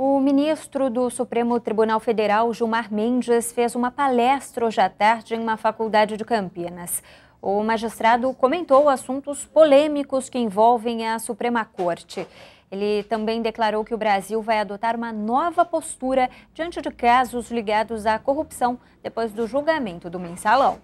O ministro do Supremo Tribunal Federal, Gilmar Mendes, fez uma palestra hoje à tarde em uma faculdade de Campinas. O magistrado comentou assuntos polêmicos que envolvem a Suprema Corte. Ele também declarou que o Brasil vai adotar uma nova postura diante de casos ligados à corrupção depois do julgamento do mensalão.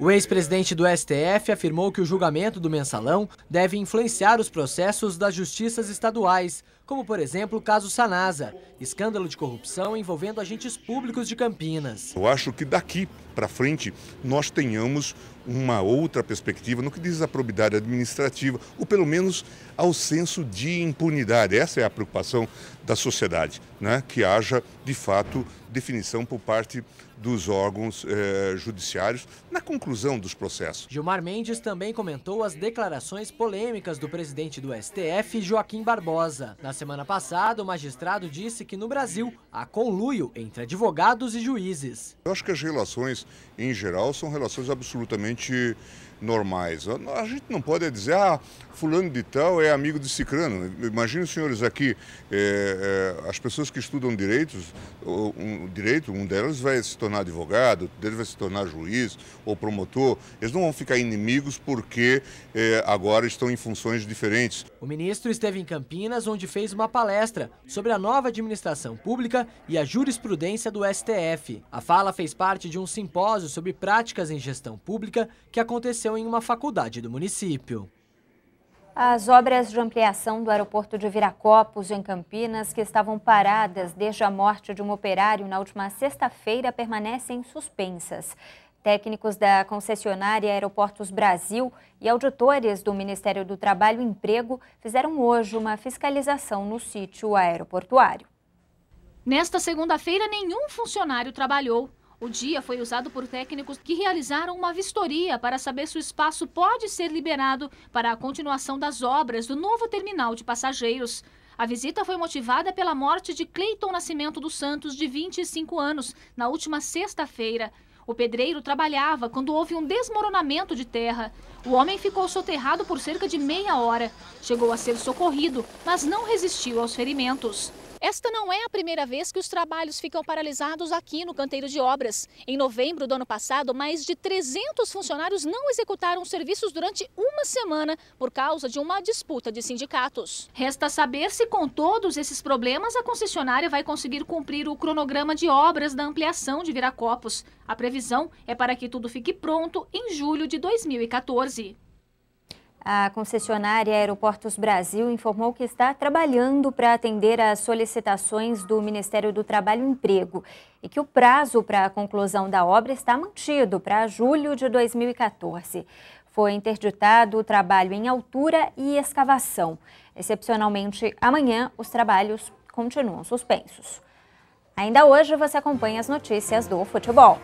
O ex-presidente do STF afirmou que o julgamento do mensalão deve influenciar os processos das justiças estaduais, como por exemplo o caso Sanasa, escândalo de corrupção envolvendo agentes públicos de Campinas. Eu acho que daqui para frente nós tenhamos uma outra perspectiva no que diz a probidade administrativa, ou pelo menos ao senso de impunidade. Essa é a preocupação da sociedade, né? que haja de fato definição por parte dos órgãos eh, judiciários na conclusão dos processos. Gilmar Mendes também comentou as declarações polêmicas do presidente do STF, Joaquim Barbosa, semana passada, o magistrado disse que no Brasil há conluio entre advogados e juízes. Eu acho que as relações, em geral, são relações absolutamente normais. A gente não pode dizer, ah, fulano de tal é amigo de cicrano. Imagina, senhores, aqui, eh, eh, as pessoas que estudam direitos um direito, um deles vai se tornar advogado, outro deles vai se tornar juiz ou promotor. Eles não vão ficar inimigos porque eh, agora estão em funções diferentes. O ministro esteve em Campinas, onde fez uma palestra sobre a nova administração pública e a jurisprudência do STF. A fala fez parte de um simpósio sobre práticas em gestão pública que aconteceu em uma faculdade do município. As obras de ampliação do aeroporto de Viracopos, em Campinas, que estavam paradas desde a morte de um operário na última sexta-feira, permanecem suspensas. Técnicos da concessionária Aeroportos Brasil e auditores do Ministério do Trabalho e Emprego fizeram hoje uma fiscalização no sítio aeroportuário. Nesta segunda-feira, nenhum funcionário trabalhou o dia foi usado por técnicos que realizaram uma vistoria para saber se o espaço pode ser liberado para a continuação das obras do novo terminal de passageiros. A visita foi motivada pela morte de Cleiton Nascimento dos Santos, de 25 anos, na última sexta-feira. O pedreiro trabalhava quando houve um desmoronamento de terra. O homem ficou soterrado por cerca de meia hora. Chegou a ser socorrido, mas não resistiu aos ferimentos. Esta não é a primeira vez que os trabalhos ficam paralisados aqui no canteiro de obras. Em novembro do ano passado, mais de 300 funcionários não executaram serviços durante uma semana por causa de uma disputa de sindicatos. Resta saber se com todos esses problemas a concessionária vai conseguir cumprir o cronograma de obras da ampliação de Viracopos. A previsão é para que tudo fique pronto em julho de 2014. A concessionária Aeroportos Brasil informou que está trabalhando para atender às solicitações do Ministério do Trabalho e Emprego e que o prazo para a conclusão da obra está mantido para julho de 2014. Foi interditado o trabalho em altura e escavação. Excepcionalmente, amanhã os trabalhos continuam suspensos. Ainda hoje você acompanha as notícias do futebol.